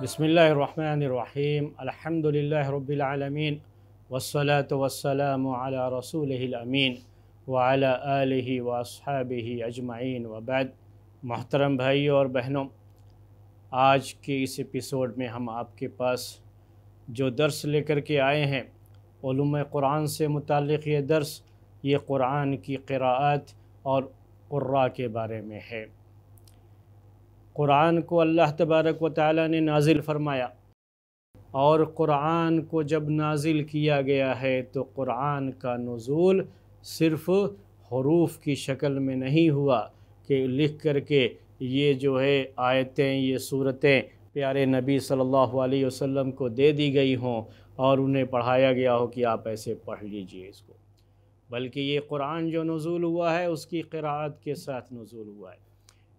बसमीम् अल्हम्दुलिल्लाह रब्बिल आलमीन वस्सलातु वस्सलामु अला रसूलिहिल अमीन व अला आलिहि अजमाइन वबैद महतरम भाई और बहनों आज के इस एपिसोड में हम आपके पास जो दर्स लेकर के आए हैं ूम कुरान से मुतक़ ये दर्स ये कुरान की क़रात और के बारे में है क़ुरान को अल्लाह तबारक व ताली ने नाजिल फ़रमाया और क़ुरान को जब नाजिल किया गया है तो क़ुरान का नज़ूल सिर्फ़ हरूफ की शक्ल में नहीं हुआ कि लिख कर के ये जो है आयतें ये सूरतें प्यारे नबी सल्लल्लाहु अलैहि वसल्लम को दे दी गई हों और उन्हें पढ़ाया गया हो कि आप ऐसे पढ़ लीजिए इसको बल्कि ये कुरान जो नज़ुल हुआ है उसकी क़रात के साथ नज़ुल हुआ है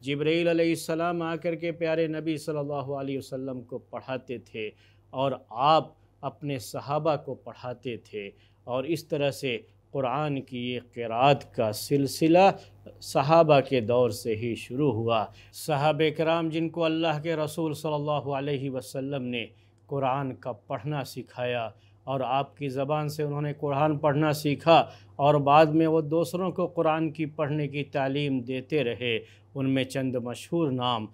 जबरील अलैहिस्सलाम आकर के प्यारे नबी सल्लल्लाहु अलैहि वसल्लम को पढ़ाते थे और आप अपने सहाबा को पढ़ाते थे और इस तरह से कुरान की ये किरात का सिलसिला सहाबा के दौर से ही शुरू हुआ साहब कराम जिनको अल्लाह के रसूल सल्लल्लाहु अलैहि वसल्लम ने कुरान का पढ़ना सिखाया और आपकी ज़बान से उन्होंने कुरान पढ़ना सीखा और बाद में वो दूसरों को कुरान की पढ़ने की तालीम देते रहे उनमें चंद मशहूर नाम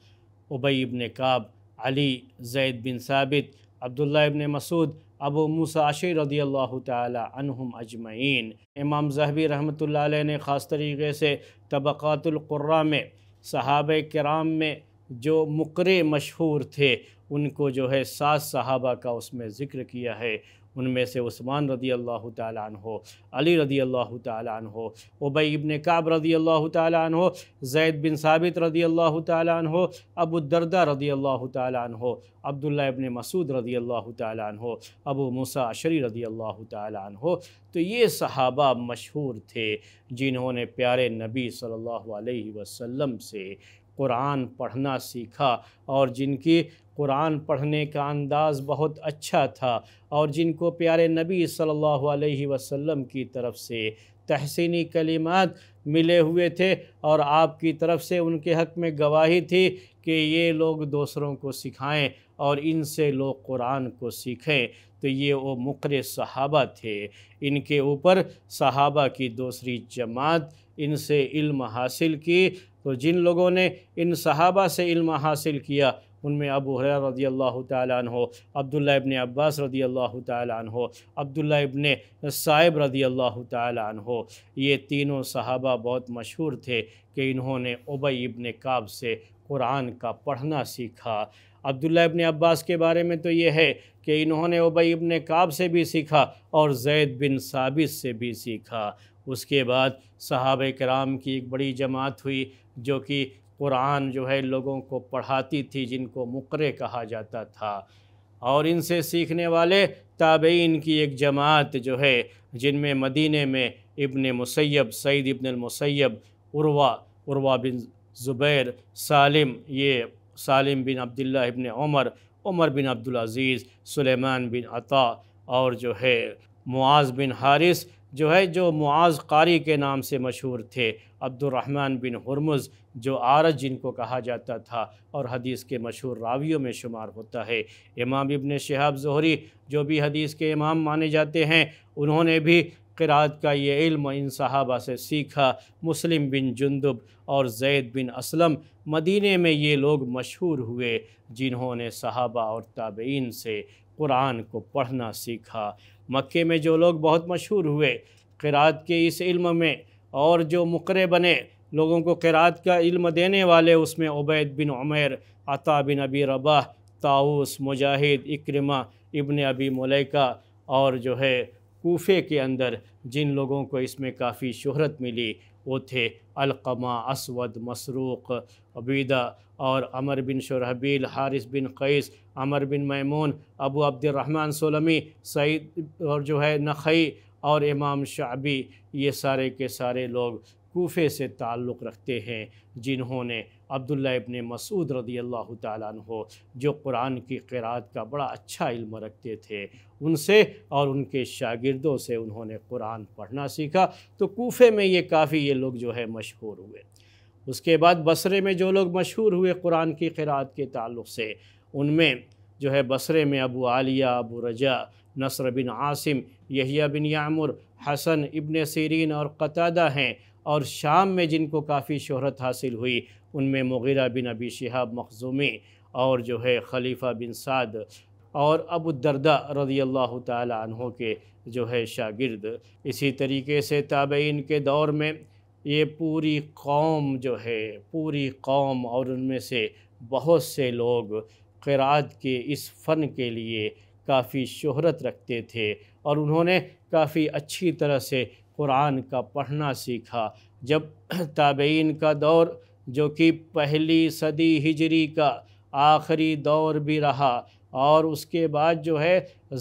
उबई इबन काब अली जैद बिन साबित अब्दुल्ला इबन मसूद अबू मूसा अशी रदी अल्लाह तहम अजमैन इमाम जहबी रहमत ने ख़ास तरीके से तबक़ातुल्कुर्रा में सहाब कराम में जो मुकर मशहूर थे उनको जो है सात सहाबा का उसमें ज़िक्र किया है उनमें से उस्मान रदी अल्लाह हो अली रदी अल्लाह हो उबई इबन काब रदी अल्लाह हो जैद बिन साबित रदी अल्लाह हो अबूदरदा रदी अल्लाह हो अब्दुल्ला इबन मसूद रदी अल्लाह हो अबू मूसा अशरी रदी अल्लाह हो तो ये सहाबा मशहूर थे जिन्होंने प्यारे नबी सल्लल्लाहु अलैहि वसल्लम से कुरान पढ़ना सीखा और जिनकी कुरान पढ़ने का अंदाज़ बहुत अच्छा था और जिनको प्यारे नबी सल्लल्लाहु अलैहि वसल्लम की तरफ से तहसीनी कलिमात मिले हुए थे और आपकी तरफ से उनके हक़ में गवाही थी कि ये लोग दूसरों को सिखाएं और इनसे लोग कुरान को सीखें तो ये वो मुकर सहाबा थे इनके ऊपर सहाबा की दूसरी जमात इनसे इल्म हासिल की तो जिन लोगों ने इन सहाबा से इल्म हासिल किया उनमें अबू हर रदी अल्लाह तन हो अब्दुल्ला इबन अब्बास रदी अल्लाह तन हो अब्दुल्ला इबन साहिब रदी अल्लाह तन हो ये तीनों सहाबा बहुत मशहूर थे कि इन्होंने उबई इबन काब से कुरान का पढ़ना सीखा अब्दुल्ला इबन अब्बास के बारे में तो ये है कि इन्होंने उबई इबन काब से भी सीखा और जैद बिन साबित से भी सीखा उसके बाद साहब कराम की एक बड़ी जमात हुई जो कि कुरान जो है लोगों को पढ़ाती थी जिनको मुकर कहा जाता था और इनसे सीखने वाले ताबेन की एक जमात जो है जिनमें मदीने में इबन मुसैब सईद इबन मुसैब उर्वा उर्वा बिन ज़ुबैर सालिम ये सालिम बिन अब्दुल्ला इबन उमर उमर बिन अब्दुलज़ीज़ सुलेमान बिन अता और जो है मुआज़ बिन हारिस जो है जो मुआज़ कारी के नाम से मशहूर थे अब्दुलरहमान बिन हरमुज़ जो आरज जिनको कहा जाता था और हदीस के मशहूर रावियों में शुमार होता है इमाम इबन शहाब जोहरी जो भी हदीस के इमाम माने जाते हैं उन्होंने भी किरात का ये इल्म इन सहाबा से सीखा मुस्लिम बिन जुंदुब और जैद बिन असलम मदीने में ये लोग मशहूर हुए जिन्होंने सहाबा और ताबेन से कुरान को पढ़ना सीखा मक्के में जो लोग बहुत मशहूर हुए क़रात के इस इल्म में और जो मुकर बने लोगों को किरात का इल्म देने वाले उसमें उबैद बिन उमेर अता बिन अबी रबा ताउस मुजाहिद इक्रमा इबन अबी मलैका और जो है कोफे के अंदर जिन लोगों को इसमें काफ़ी शहरत मिली वो थे अलकमा असवद मसरूक़ अबीदा और अमर बिन शरहबील हारिस बिन कैस अमर बिन मैमून अबू अब्दुलरहमान सोलमी सईद और जो है नखई और इमाम शाबी ये सारे के सारे लोग कोफे से ताल्लुक़ रखते हैं जिन्होंने अब्दुल्ला इबन मसूद रदी अल्लाह तु जो कुरान की क़रात का बड़ा अच्छा इल्म रखते थे उनसे और उनके शागिर्दों से उन्होंने कुरान पढ़ना सीखा तो कोफे में ये काफ़ी ये लोग जो है मशहूर हुए उसके बाद बसरे में जो लोग मशहूर हुए कुरान की क़रात के ताल्लुक़ से उनमें जो है बसरे में अबू आलिया अबू रजा नसर बिन आसिम यहिया बिन यामुर हसन इबन सीरीन और कतादा हैं और शाम में जिनको काफ़ी शहरत हासिल हुई उनमें मुगीरा बिन अबी शहाब मखजूमी और जो है खलीफा बिन साद और अबू दर्दा रजी अल्लाह तहों के जो है शागिर्द इसी तरीके से ताबेन के दौर में ये पूरी कौम जो है पूरी कौम और उनमें से बहुत से लोग क़रात के इस फ़न के लिए काफ़ी शहरत रखते थे और उन्होंने काफ़ी अच्छी तरह से कुरान का पढ़ना सीखा जब ताबेन का दौर जो कि पहली सदी हिजरी का आखिरी दौर भी रहा और उसके बाद जो है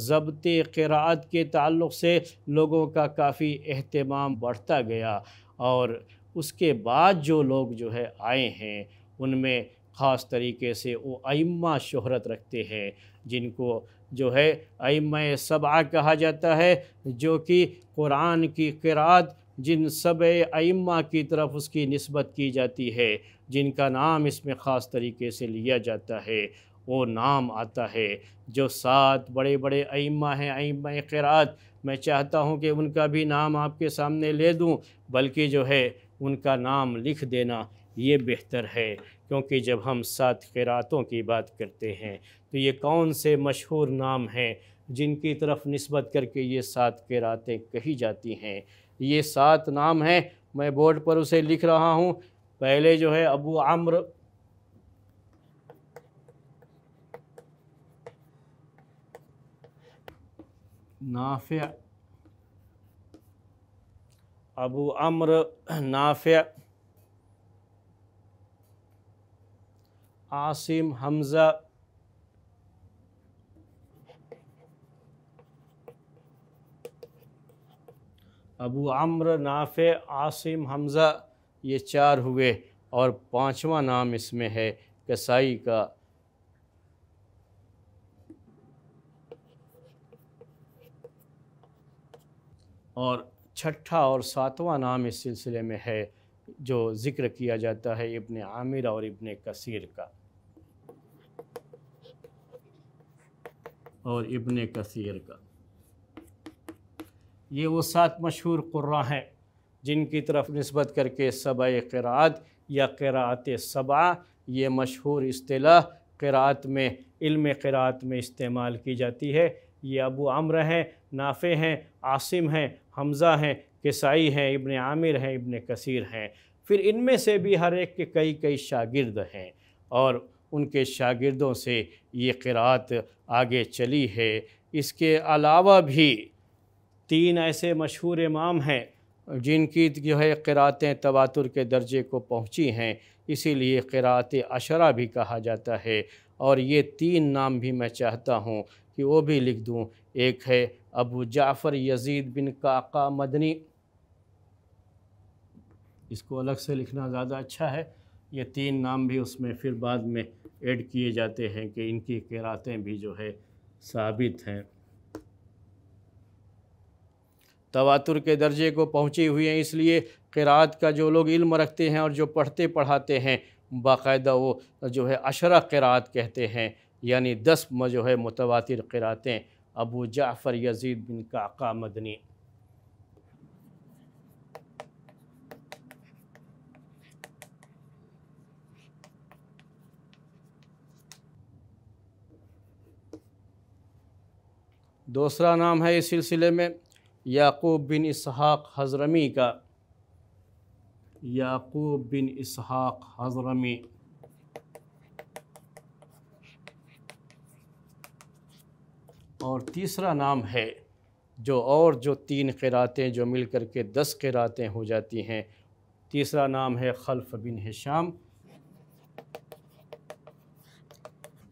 ज़बत क़रात के ताल्लुक़ से लोगों का काफ़ी अहतमाम बढ़ता गया और उसके बाद जो लोग जो है आए हैं उनमें ख़ास तरीके से वो अम्मा शहरत रखते हैं जिनको जो है अम सबा कहा जाता है जो कि कुरान की किरात जिन सब अम्मा की तरफ उसकी नस्बत की जाती है जिनका नाम इसमें ख़ास तरीके से लिया जाता है वो नाम आता है जो सात बड़े बड़े अम्मा हैं अम्मा क़रात मैं चाहता हूँ कि उनका भी नाम आपके सामने ले दूँ बल्कि जो है उनका नाम लिख देना ये बेहतर है क्योंकि जब हम सात खैरातों की बात करते हैं तो ये कौन से मशहूर नाम हैं जिनकी तरफ नस्बत करके ये सात खैरातें कही जाती हैं ये सात नाम हैं मैं बोर्ड पर उसे लिख रहा हूँ पहले जो है अबू आम्र नाफ़ अबू अम्र नाफ़ आसिम हमज़ा अबू अम्र नाफ़ आसिम हमज़ा ये चार हुए और पांचवा नाम इसमें है कसाई का और छठा और सातवां नाम इस सिलसिले में है जो ज़िक्र किया जाता है इब्ने आमिर और इब्ने कसीर का और इबन कसर का ये वो सात मशहूर कुर्रा हैं जिनकी तरफ नस्बत करके सबा क़रात या क़रात सबा ये मशहूर अतलाह क़रात में इल्म क़रात में इस्तेमाल की जाती है ये अबू अम्र हैं नाफ़े हैं आसिम हैं हमज़ा हैं किसाई हैं इबन आमिर हैं इबन कसर हैं फिर इनमें से भी हर एक के कई कई शागिर्द हैं और उनके शागिर्दों से ये क़रात आगे चली है इसके अलावा भी तीन ऐसे मशहूर इमाम हैं जिनकी जो है क़रातें तवातुर के दर्जे को पहुँची हैं इसीलिए क़रात अशरा भी कहा जाता है और ये तीन नाम भी मैं चाहता हूँ कि वो भी लिख दूँ एक है अबू जाफ़र यजीद बिन काका मदनी इसको अलग से लिखना ज़्यादा अच्छा है ये तीन नाम भी उसमें फिर बाद में ऐड किए जाते हैं कि इनकी किरातें भी जो है साबित हैं तवातुर के दर्जे को पहुँची हुई हैं इसलिए किरात का जो लोग इल्म रखते हैं और जो पढ़ते पढ़ाते हैं बाकायदा वो जो है अशरा किरात कहते हैं यानी दस जो है मुतवातिर किरातें अबू जाफ़र यजीद बिन काका मदनी दूसरा नाम है इस सिलसिले में याकूब बिन इसहाक हजरमी का याकूब बिन इसहाक हजरमी और तीसरा नाम है जो और जो तीन किरातें जो मिल कर के दस किरातें हो जाती हैं तीसरा नाम है खल्फ बिन हिशाम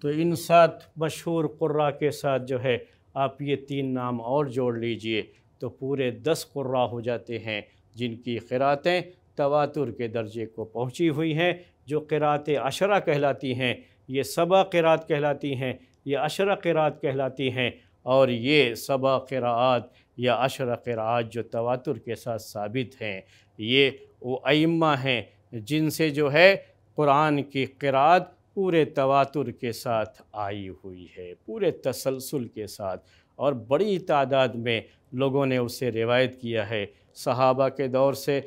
तो इन सात मशहूर कुर्रा के साथ जो है आप ये तीन नाम और जोड़ लीजिए तो पूरे दस कुर्रा हो जाते हैं जिनकी क़रातें तवातुर के दर्जे को पहुँची हुई हैं जो किरात अशरा कहलाती हैं ये सबा क़रात कहलाती हैं ये अशरा क़रात कहलाती हैं और ये सबा क़रात या अशरा किरात जो तवातुर के साथ साबित हैं ये वो अइम्मा हैं जिनसे जो है क़ुरान की किरात पूरे तवातुर के साथ आई हुई है पूरे तसलसल के साथ और बड़ी तादाद में लोगों ने उसे रिवायत किया है सहाबा के दौर से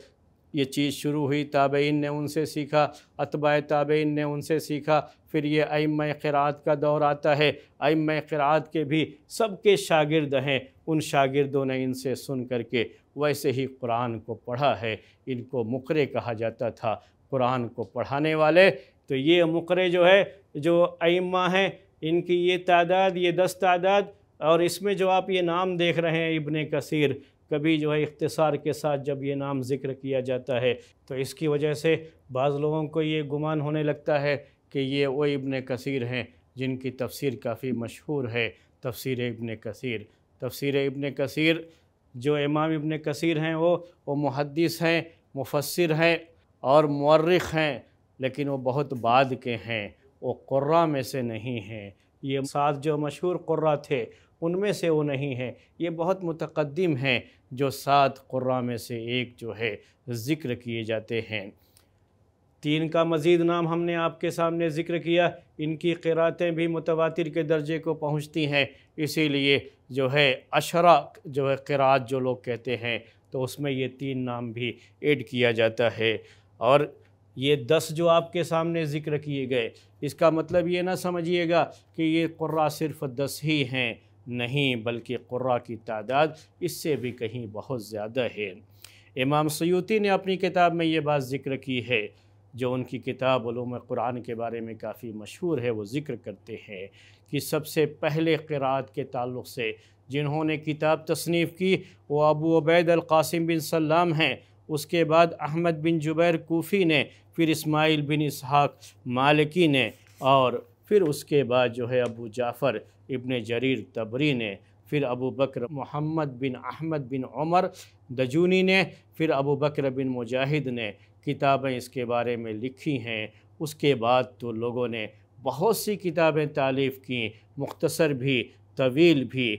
ये चीज़ शुरू हुई ताबेन ने उनसे सीखा अतबा ताबेन ने उनसे सीखा फिर ये अम खरात का दौर आता है अम खरात के भी सबके शागिर्द हैं उन शागिर्दों ने इनसे सुन कर के वैसे ही कुरान को पढ़ा है इनको मुकरे कहा जाता था कुरान को पढ़ाने वाले तो ये मुकरे जो है जो अइमा हैं इनकी ये तादाद ये दस तादाद और इसमें जो आप ये नाम देख रहे हैं इबन कसीर कभी जो है इख्तसार के साथ जब ये नाम ज़िक्र किया जाता है तो इसकी वजह से बाज़ लोगों को ये गुमान होने लगता है कि ये वो इबन कसीर हैं जिनकी तफसीर काफ़ी मशहूर है तफसीर इबन कसीर तफसीर इबन कसीर जो इमाम इबन कसीर हैं वो वो मुहदस हैं मुफसर हैं और मर्रख हैं लेकिन वो बहुत बाद के हैं वो कुर्रा में से नहीं हैं ये सात जो मशहूर कुर्रा थे उनमें से वो नहीं हैं ये बहुत मुतकदम हैं जो सात कुर्रा में से एक जो है ज़िक्र किए जाते हैं तीन का मज़ीद नाम हमने आपके सामने ज़िक्र किया इनकी किरातें भी मुतवातिर के दर्जे को पहुँचती हैं इसीलिए जो है अशरा जो है किरात जो लोग कहते हैं तो उसमें ये तीन नाम भी ऐड किया जाता है और ये दस जो आपके सामने ज़िक्र किए गए इसका मतलब ये ना समझिएगा कि ये कुर्रा सिर्फ़ दस ही हैं नहीं बल्कि कुर्रा की तादाद इससे भी कहीं बहुत ज़्यादा है इमाम सयूती ने अपनी किताब में ये बात ज़िक्र की है जो उनकी किताब क़ुरान के बारे में काफ़ी मशहूर है वो ज़िक्र करते हैं कि सबसे पहले क़रात के ताल्लुक़ से जिन्होंने किताब तसनीफ़ की वो अबू उबैद अलकासिम बिन सलाम हैं उसके बाद अहमद बिन जुबैर कोफ़ी ने फिर इस्माइल बिन इसहाक मालिकी ने और फिर उसके बाद जो है अबू जाफ़र इबन जरीर तबरी ने फिर अबू बकर मोहम्मद बिन अहमद बिन उमर दजूनी ने फिर अबू बकर बिन मुजाहिद ने किताबें इसके बारे में लिखी हैं उसके बाद तो लोगों ने बहुत सी किताबें तालीफ़ की मुख्तसर भी तवील भी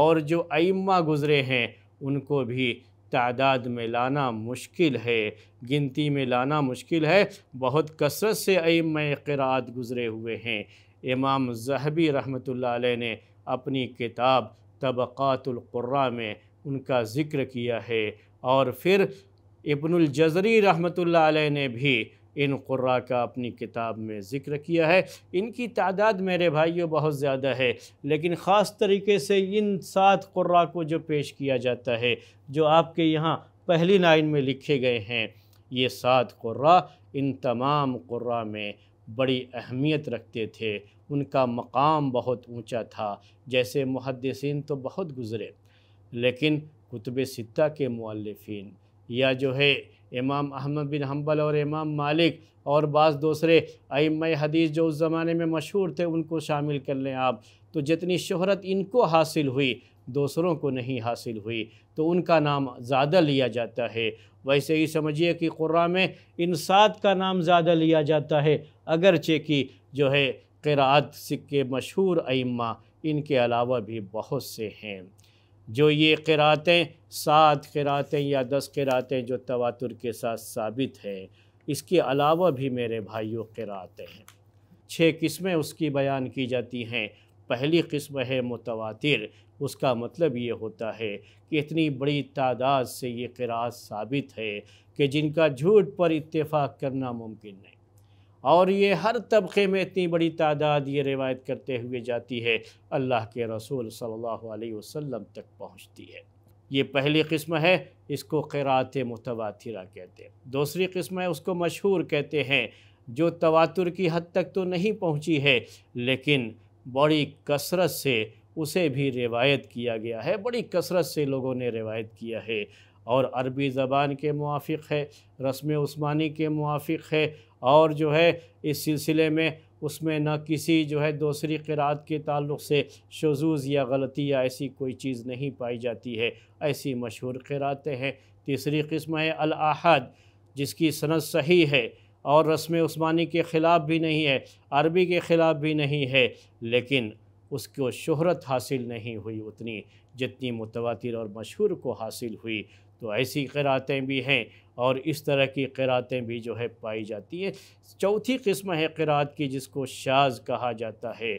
और जो अम्मा गुज़रे हैं उनको भी तादाद में लाना मुश्किल है गिनती में लाना मुश्किल है बहुत कसरत से अम क़रात गुज़रे हुए हैं इमाम जहबी रहमत ने अपनी किताब तबक़ातुल्क़ुर्रा में उनका ज़िक्र किया है और फिर इब्नुलजरी रहमत ने भी इन क़ुर्रा का अपनी किताब में ज़िक्र किया है इनकी तादाद मेरे भाइयों बहुत ज़्यादा है लेकिन ख़ास तरीके से इन सात क़ुर्रा को जो पेश किया जाता है जो आपके यहाँ पहली लाइन में लिखे गए हैं ये सात क़ुर्रा इन तमाम क़ुर्रा में बड़ी अहमियत रखते थे उनका मकाम बहुत ऊंचा था जैसे मुहदसिन तो बहुत गुज़रे लेकिन कुतब सत्ता के मालफन या जो है इमाम अहमद बिन हम्बल और इमाम मालिक और बाज़ दूसरे अम हदीस जो उस ज़माने में मशहूर थे उनको शामिल कर लें आप तो जितनी शहरत इनको हासिल हुई दूसरों को नहीं हासिल हुई तो उनका नाम ज़्यादा लिया जाता है वैसे ही समझिए कि कुर्रा में इंसात का नाम ज़्यादा लिया जाता है अगरचे की जो है क़िरात सिक्के मशहूर अम्मा इनके अलावा भी बहुत से हैं जो ये किरातें सात किरातें या दस किरातें जो तवातुर के साथ साबित हैं इसके अलावा भी मेरे भाइयों किरातें हैं छः किस्में उसकी बयान की जाती हैं पहली किस्म है मुतवातिर उसका मतलब ये होता है कि इतनी बड़ी तादाद से ये किरात साबित है कि जिनका झूठ पर इत्तेफाक करना मुमकिन नहीं और ये हर तबके में इतनी बड़ी तादाद ये रिवायत करते हुए जाती है अल्लाह के रसूल सल्लल्लाहु अलैहि वसल्लम तक पहुंचती है ये पहली किस्म है इसको क़रात मुतवातिरा कहते हैं दूसरी किस्म है उसको मशहूर कहते हैं जो तवातुर की हद तक तो नहीं पहुंची है लेकिन बड़ी कसरत से उसे भी रिवायत किया गया है बड़ी कसरत से लोगों ने रिवायत किया है और अरबी ज़बान के मुआफ़ है रस्म उस्मानी के मुआफ़ है और जो है इस सिलसिले में उसमें ना किसी जो है दूसरी किरात के ताल्लुक़ से शजूज़ या गलती या ऐसी कोई चीज़ नहीं पाई जाती है ऐसी मशहूर किरातें हैं तीसरी कस्म है अलाहद जिसकी सनत सही है और रस्म उस्मानी के ख़िलाफ़ भी नहीं है अरबी के ख़िलाफ़ भी नहीं है लेकिन उसको शहरत हासिल नहीं हुई उतनी जितनी मुतवातिर और मशहूर को हासिल हुई तो ऐसी क़रातें भी हैं और इस तरह की क़रातें भी जो है पाई जाती है चौथी किस्म है क़रात की जिसको शाज कहा जाता है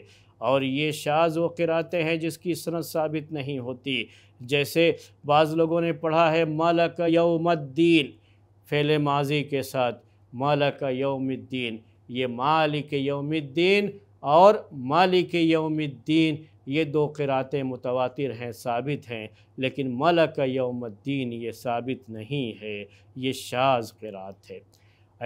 और ये शाज वो किराते हैं जिसकी सनत साबित नहीं होती जैसे बाज़ लोगों ने पढ़ा है मालक यौमद्दीन फेल माजी के साथ मालक यौमद्दीन ये मालिक यौमद्दीन और मालिक यौमद्दीन ये दो किरातें मुतवातिर हैं साबित हैं लेकिन मलक यौमद्दीन ये साबित नहीं है ये शाज किरात है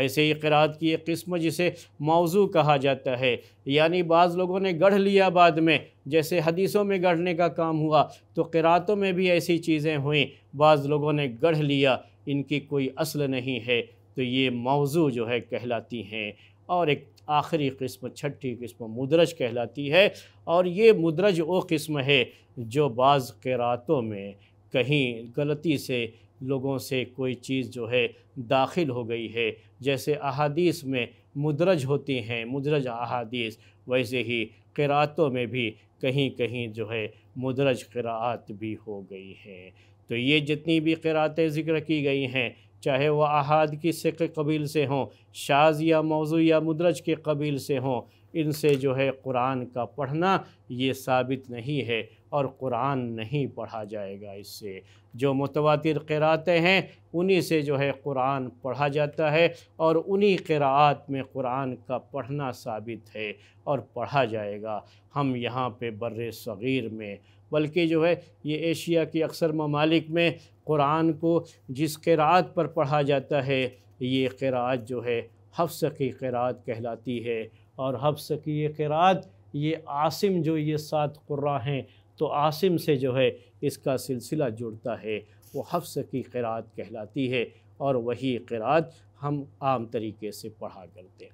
ऐसे ही किरात की एक किस्म जिसे मौजू कहा जाता है यानी बाज़ लोगों ने गढ़ लिया बाद में जैसे हदीसों में गढ़ने का काम हुआ तो किरातों में भी ऐसी चीज़ें हुई बाज़ लोगों ने गढ़ लिया इनकी कोई असल नहीं है तो ये मौजू जो है कहलाती हैं और एक आखिरी किस्म छठी किस्म मुदरज कहलाती है और ये मुदरज वो किस्म है जो बाज़ रातों में कहीं गलती से लोगों से कोई चीज़ जो है दाखिल हो गई है जैसे अहादीस में मुदरज होती हैं मुदरज अहादीस वैसे ही किरातों में भी कहीं कहीं जो है मुदरज किरात भी हो गई है तो ये जितनी भी किरातें ज़िक्र की गई हैं चाहे वह अहाद की सिक कबील से हों शाज या मौजू या मुदरज के कबील से हों इनसे जो है कुरान का पढ़ना ये साबित नहीं है और कुरान नहीं पढ़ा जाएगा इससे जो मुतवातिर किरातें हैं उन्हीं से जो है कुरान पढ़ा जाता है और उन्हीं क़रात में कुरान का पढ़ना साबित है और पढ़ा जाएगा हम यहाँ पे बर सग़ीर में बल्कि जो है ये एशिया के अक्सर ममालिक में कुरान को जिस किरात पर पढ़ा जाता है ये किरात जो है हफ्स की किरात कहलाती है और हफ्स की ये किरात ये आसिम जो ये सात कुर्रा हैं तो आसिम से जो है इसका सिलसिला जुड़ता है वो हफ्स की किरात कहलाती है और वही किरात हम आम तरीके से पढ़ा करते हैं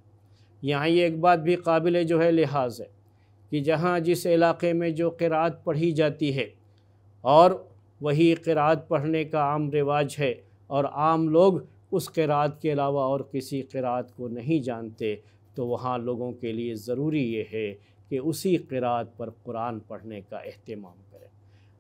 यहाँ ये एक बात भी काबिल जो है लिहाज है कि जहाँ जिस इलाके में जो किरात पढ़ी जाती है और वही किरात पढ़ने का आम रिवाज है और आम लोग उस किरात के अलावा और किसी किरात को नहीं जानते तो वहाँ लोगों के लिए ज़रूरी ये है कि उसी किरात पर कुरान पढ़ने का अहतमाम करें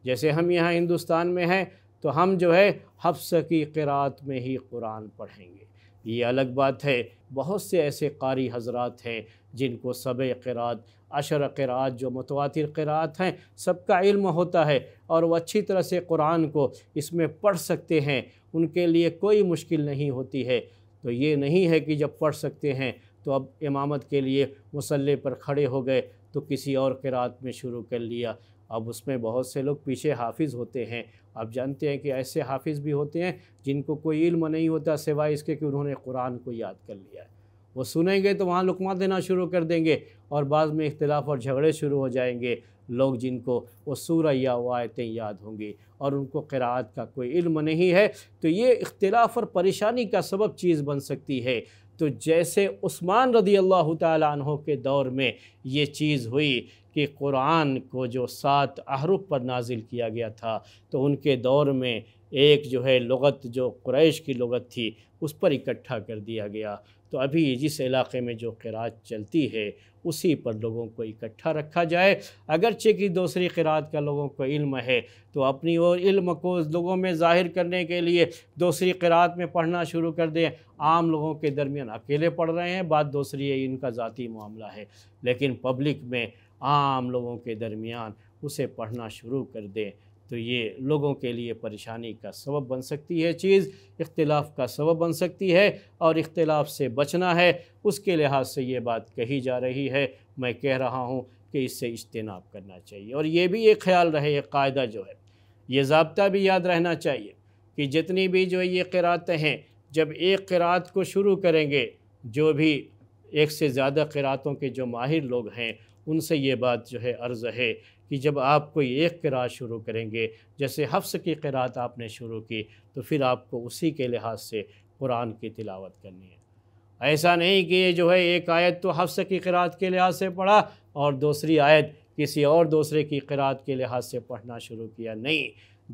जैसे हम यहाँ हिंदुस्तान में हैं तो हम जो है हफ्स की किरात में ही कुरान पढ़ेंगे ये अलग बात है बहुत से ऐसे कारी हजरात हैं जिनको सब किरात अशर क़रात जो मतवा क़रात हैं सबका इल्म होता है और वह अच्छी तरह से कुरान को इसमें पढ़ सकते हैं उनके लिए कोई मुश्किल नहीं होती है तो ये नहीं है कि जब पढ़ सकते हैं तो अब इमामत के लिए मसल्ले पर खड़े हो गए तो किसी और करात में शुरू कर लिया अब उसमें बहुत से लोग पीछे हाफिज़ होते हैं आप जानते हैं कि ऐसे हाफिज़ भी होते हैं जिनको कोई इल्म नहीं होता सिवाय इसके कि उन्होंने कुरान को याद कर लिया है वो सुनेंगे तो वहाँ लुकमा देना शुरू कर देंगे और बाद में इख्तलाफ और झगड़े शुरू हो जाएंगे लोग जिनको उसूर या वायतें याद होंगी और उनको क़रात का कोई इल्म नहीं है तो ये इख्तलाफ और परेशानी का सबब चीज़ बन सकती है तो जैसे उस्मान रदी अल्लाह तहों के दौर में ये चीज़ हुई कि कुरान को जो सात अहरूफ पर नाजिल किया गया था तो उनके दौर में एक जो है लगत जो क्रैश की लगत थी उस पर इकट्ठा कर दिया गया तो अभी जिस इलाके में जो किरात चलती है उसी पर लोगों को इकट्ठा रखा जाए अगरचे की दूसरी किरात का लोगों को इल्म है तो अपनी और इल्म को लोगों में ज़ाहिर करने के लिए दूसरी किरात में पढ़ना शुरू कर दें आम लोगों के दरमियान अकेले पढ़ रहे हैं बात दूसरी है इनका ज़ाती मामला है लेकिन पब्लिक में आम लोगों के दरमियान उसे पढ़ना शुरू कर दें तो ये लोगों के लिए परेशानी का सबब बन सकती है चीज़ इख्तलाफ का सबब बन सकती है और इख्तलाफ से बचना है उसके लिहाज से ये बात कही जा रही है मैं कह रहा हूँ कि इससे इज्तनाब करना चाहिए और ये भी एक ख्याल रहे कायदा जो है ये जबता भी याद रहना चाहिए कि जितनी भी जो ये किरातें हैं जब एक किरात को शुरू करेंगे जो भी एक से ज़्यादा किरातों के जो माहिर लोग हैं उनसे ये बात जो है अर्ज़ है कि जब आप कोई एक किरात शुरू करेंगे जैसे हफ्स की किरात आपने शुरू की तो फिर आपको उसी के लिहाज से कुरान की तिलावत करनी है ऐसा नहीं कि ये जो है एक आयत तो हफ्स की किरात के लिहाज से पढ़ा और दूसरी आयत किसी और दूसरे की किरात के लिहाज से पढ़ना शुरू किया नहीं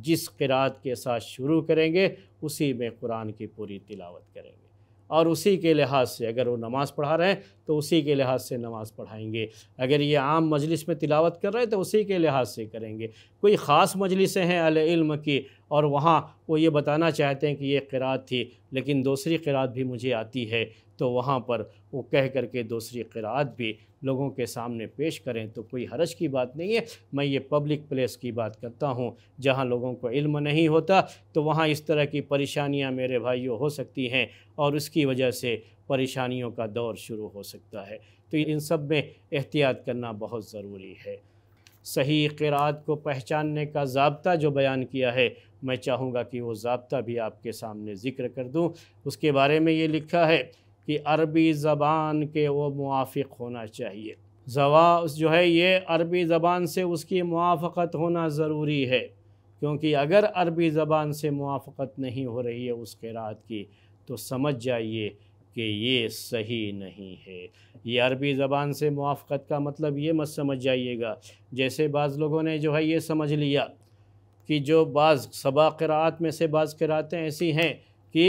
जिस किरात के साथ शुरू करेंगे उसी में कुरान की पूरी तिलावत करेंगे और उसी के लिहाज से अगर वो नमाज़ पढ़ा रहे हैं तो उसी के लिहाज से नमाज़ पढ़ाएंगे अगर ये आम मजलिस में तिलावत कर रहे हैं तो उसी के लिहाज से करेंगे कोई ख़ास मजलिसें हैं अल इल्म की और वहाँ वो ये बताना चाहते हैं कि ये किरात थी लेकिन दूसरी किरात भी मुझे आती है तो वहाँ पर वो कह कर के दूसरी किरात भी लोगों के सामने पेश करें तो कोई हरज की बात नहीं है मैं ये पब्लिक प्लेस की बात करता हूँ जहाँ लोगों को इल्म नहीं होता तो वहाँ इस तरह की परेशानियाँ मेरे भाइयों हो सकती हैं और उसकी वजह से परेशानियों का दौर शुरू हो सकता है तो इन सब में एहतियात करना बहुत ज़रूरी है सही किरात को पहचानने का जबता जो बयान किया है मैं चाहूँगा कि वो जबता भी आपके सामने ज़िक्र कर दूँ उसके बारे में ये लिखा है कि अरबी ज़बान के वो मुआफ़ होना चाहिए जवा जो है ये अरबी ज़बान से उसकी मुआफ़त होना ज़रूरी है क्योंकि अगर अरबी ज़बान से मुआफ़त नहीं हो रही है उस किरात की तो समझ जाइए कि ये सही नहीं है ये अरबी ज़बान से मुआफ़त का मतलब ये मत समझ जाइएगा जैसे बाज़ लोगों ने जो है ये समझ लिया कि जो बाज़ सबा क़रात में से बाज़ क़रातें ऐसी हैं कि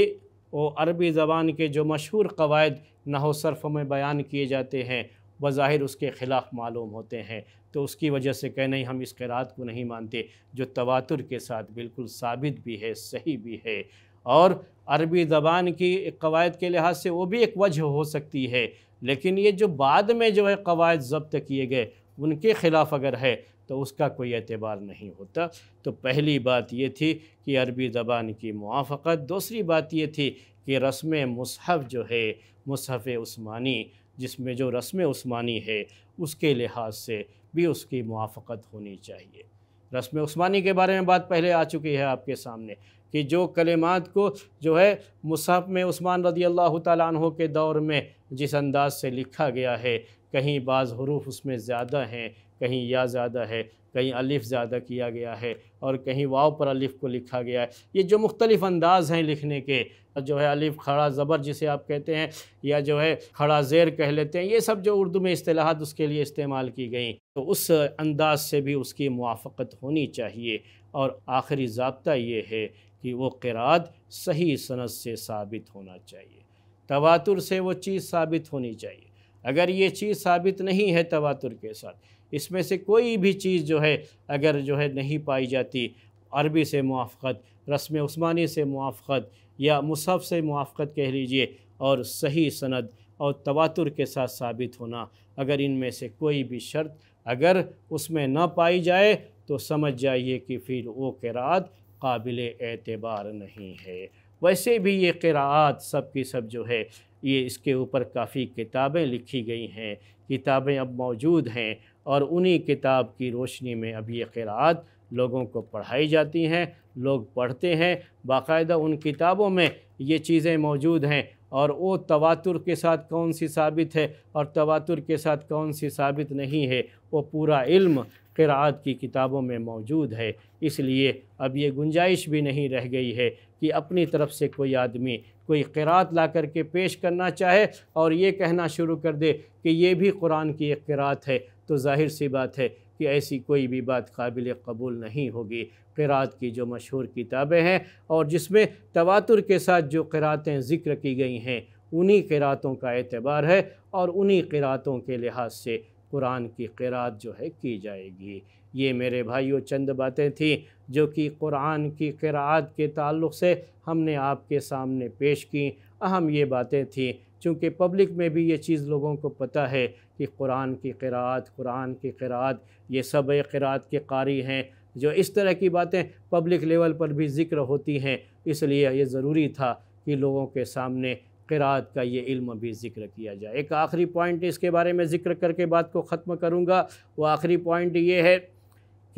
वो अरबी ज़बान के जो मशहूर कवायद नहो में बयान किए जाते हैं बज़ाहिर उसके ख़िलाफ़ मालूम होते हैं तो उसकी वजह से कह नहीं हम इस क़रात को नहीं मानते जो तवातुर के साथ बिल्कुल साबित भी है सही भी है और अरबी ज़बान की कवायद के लिहाज से वो भी एक वजह हो सकती है लेकिन ये जो बाद में जो है कवायद जब्त किए गए उनके ख़िलाफ़ अगर है तो उसका कोई एतबार नहीं होता तो पहली बात ये थी कि अरबी ज़बान की मुआफ़त दूसरी बात ये थी कि रस्म मصहफ़ जो है मصहफ़ उस्मानी जिसमें जो रस्म उस्मानी है उसके लिहाज से भी उसकी मुआफ़त होनी चाहिए रस्म उस्मानी के बारे में बात पहले आ चुकी है आपके सामने कि जो कलेमात को जो है मुसहफ़ में उस्मान रदी अल्लाह तहों के दौर में जिस अंदाज से लिखा गया है कहीं बाज़ हरूफ उसमें ज़्यादा हैं कहीं या ज़्यादा है कहीं अलिफ़ ज़्यादा किया गया है और कहीं वाव पर अलिफ़ को लिखा गया है ये जो मुख्तलिफ़ अंदाज़ हैं लिखने के जो है अलिफ़ खड़ा ज़बर जिसे आप कहते हैं या जो है खड़ा ज़ेर कह लेते हैं ये सब जो उर्दू में असलाहत उसके लिए इस्तेमाल की गई तो उस अंदाज से भी उसकी मुआफ़त होनी चाहिए और आखिरी जबता ये है कि वो किरात सही सनत से साबित होना चाहिए तवातुर से वो चीज़ साबित होनी चाहिए अगर ये चीज़ साबित नहीं है तवातुर के साथ इसमें से कोई भी चीज़ जो है अगर जो है नहीं पाई जाती अरबी से मुआफ़त रस्म उस्मानी से मुआफ़त या मुसहफ़ से मुआफ़त कह लीजिए और सही सनद और तवातुर के साथ साबित होना अगर इनमें से कोई भी शर्त अगर उसमें ना पाई जाए तो समझ जाइए कि फिर वो किरात काबिल एतबार नहीं है वैसे भी ये किरात सब की सब जो है ये इसके ऊपर काफ़ी किताबें लिखी गई हैं किताबें अब मौजूद हैं और उन्हीं किताब की रोशनी में अब ये क़रात लोगों को पढ़ाई जाती हैं लोग पढ़ते हैं बाकायदा उन किताबों में ये चीज़ें मौजूद हैं और वो तवातुर के साथ कौन सी साबित है और तवातुर के साथ कौन सी साबित नहीं है वो पूरा इल्म क़रात की किताबों में मौजूद है इसलिए अब ये गुंजाइश भी नहीं रह गई है कि अपनी तरफ से कोई आदमी कोई क़रात ला कर के पेश करना चाहे और ये कहना शुरू कर दे कि ये भी कुरान की एक क़रात है तो जाहिर सी बात है कि ऐसी कोई भी बात काबिल कबूल नहीं होगी क़रात की जो मशहूर किताबें हैं और जिसमें तवातुर के साथ जो क़रातें ज़िक्र की गई हैं उन्हीं क़रातों का एतबार है और उन्हीं क़रातों के लिहाज से कुरान की क़रात जो है की जाएगी ये मेरे भाइयों चंद बातें थीं जो कि कुरान की क़रात के ताल्लुक़ से हमने आपके सामने पेश की अहम ये बातें थीं चूँकि पब्लिक में भी ये चीज़ लोगों को पता है कि कुरान की क़रात कुरान की क़रात ये सब क़रात के कारी हैं जो इस तरह की बातें पब्लिक लेवल पर भी ज़िक्र होती हैं इसलिए ये ज़रूरी था कि लोगों के सामने क़रात का ये इल्म भी ज़िक्र किया जाए एक आखिरी पॉइंट इसके बारे में ज़िक्र करके बात को ख़त्म करूँगा वो आखिरी पॉइंट ये है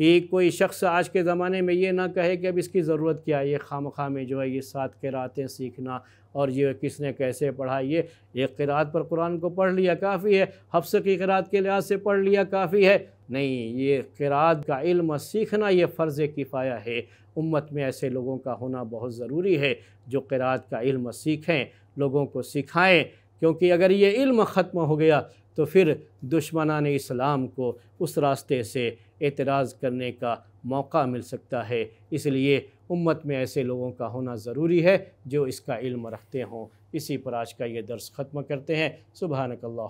कि कोई शख्स आज के ज़माने में ये ना कहे कि अब इसकी ज़रूरत क्या है ये खाम खा में जो है ये सात किरातें सीखना और ये किसने कैसे पढ़ा ये एक किरात पर कुरान को पढ़ लिया काफ़ी है हफ्स की किरात के लिहाज से पढ़ लिया काफ़ी है नहीं ये किरात का इल्म सीखना ये फ़र्ज़ किफ़ाया है उम्मत में ऐसे लोगों का होना बहुत ज़रूरी है जो किरात का इल्म सीखें लोगों को सिखाएं क्योंकि अगर ये इल्म ख़त्म हो गया तो फिर दुश्मनान इस्लाम को उस रास्ते से एतराज़ करने का मौका मिल सकता है इसलिए उम्मत में ऐसे लोगों का होना ज़रूरी है जो इसका इल्म रखते हों इसी पर आज का ये दर्स ख़त्म करते हैं सुबह नकल्ला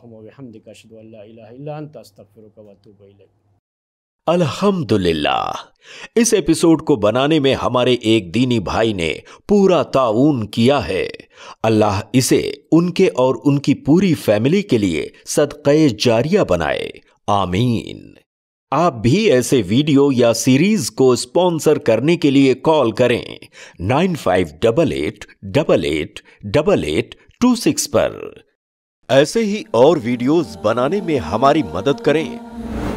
शद तस्तफ़र अल्हम्दुलिल्लाह इस एपिसोड को बनाने में हमारे एक दीनी भाई ने पूरा ताउन किया है अल्लाह इसे उनके और उनकी पूरी फैमिली के लिए सदकए जारिया बनाए आमीन आप भी ऐसे वीडियो या सीरीज को स्पॉन्सर करने के लिए कॉल करें nine five double eight double eight double eight two six पर ऐसे ही और वीडियोस बनाने में हमारी मदद करें